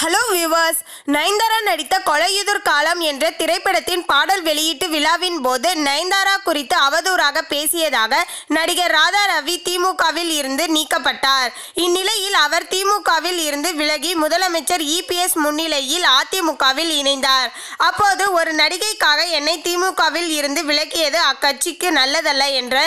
hello விவாஸ் நயன்தாரா நடித்த கொலையுதிர் காலம் என்ற திரைப்படத்தின் பாடல் வெளியீட்டு விழாவின் போது நயன்தாரா குறித்து அவதூறாக பேசியதாக நடிகர் ராதா ரவி திமுகவில் இருந்து நீக்கப்பட்டார் இந்நிலையில் அவர் திமுகவில் இருந்து விலகி முதலமைச்சர் இபிஎஸ் முன்னிலையில் அதிமுகவில் இணைந்தார் அப்போது ஒரு நடிகைக்காக என்னை திமுகவில் இருந்து விலக்கியது அக்கட்சிக்கு நல்லதல்ல என்ற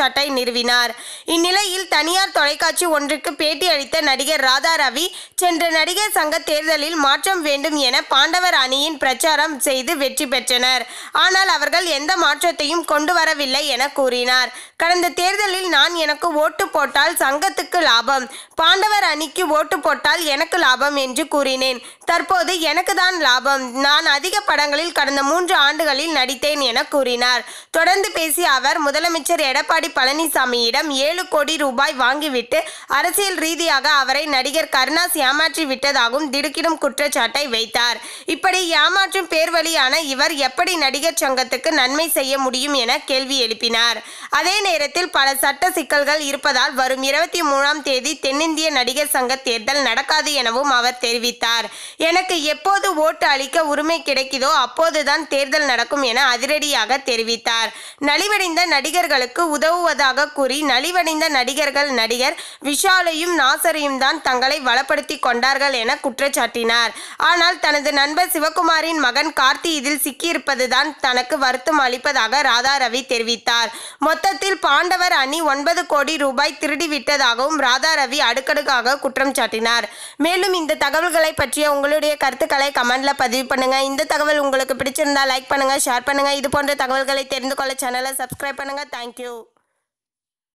சாட்டை நிறுவினார் இந்நிலையில் தனியார் தொலைக்காட்சி ஒன்றுக்கு பேட்டி அளித்த நடிகர் ராதா ரவி சென்ற நடிகர் சங்க தேர்தலில் மாற்றம் வேண்டும் என பாண்டவர் அணியின் பிரச்சாரம் செய்து வெற்றி பெற்றனர் ஆனால் அவர்கள் எந்த மாற்றத்தையும் கொண்டு வரவில்லை என கூறினார் கடந்த தேர்தலில் நான் எனக்கு ஓட்டு போட்டால் சங்கத்துக்கு லாபம் பாண்டவர் அணிக்கு ஓட்டு போட்டால் எனக்கு லாபம் என்று கூறினேன் தற்போது எனக்கு தான் லாபம் நான் அதிக படங்களில் கடந்த மூன்று ஆண்டுகளில் நடித்தேன் என கூறினார் தொடர்ந்து பேசிய அவர் முதலமைச்சர் எடப்பாடி பழனிசாமியிடம் ஏழு கோடி ரூபாய் வாங்கிவிட்டு அரசியல் ரீதியாக அவரை நடிகர் கருணாஸ் ஏமாற்றி விட்டதாகவும் திடுக்கிடும் குற்றச்சாட்டை வைத்தார் இப்படி ஏமாற்றும் பேர்வழியான இவர் எப்படி நடிகர் சங்கத்துக்கு நன்மை செய்ய முடியும் என கேள்வி எழுப்பினார் அதே நேரத்தில் பல சட்ட சிக்கல்கள் இருப்பதால் வரும் இருபத்தி மூணாம் தேதி தென்னிந்திய நடிகர் சங்க தேர்தல் நடக்காது எனவும் அவர் தெரிவித்தார் எனக்கு எப்போது ஓட்டு அளிக்க உரிமை கிடைக்குதோ அப்போதுதான் தேர்தல் நடக்கும் என அதிரடியாக தெரிவித்தார் நலிவடைந்த நடிகர்களுக்கு உதவுவதாக கூறி நலிவடைந்த நடிகர்கள் நடிகர் விஷாலையும் நாசரையும் தான் தங்களை வளப்படுத்தி கொண்டார்கள் என குற்றச்சாட்டினார் ஆனால் தனது நண்பர் சிவகுமாரின் மகன் கார்த்தி இதில் சிக்கியிருப்பதுதான் தனக்கு வருத்தம் அளிப்பதாக ராதா ரவி தெரிவித்தார் மொத்தத்தில் பாண்டவர் அணி ஒன்பது கோடி ரூபாய் திருடிவிட்டதாகவும் ராதா ரவி அடுக்கடுக்காக குற்றம் சாட்டினார் மேலும் இந்த தகவல்களை பற்றிய உங்கள் உங்களுடைய கருத்துக்களை கமெண்ட்ல பதிவு பண்ணுங்க இந்த தகவல் உங்களுக்கு பிடிச்சிருந்தா லைக் பண்ணுங்க ஷேர் பண்ணுங்க இது போன்ற தகவல்களை தெரிந்து கொள்ள சேனலை சப்ஸ்கிரைப் பண்ணுங்க தேங்க்யூ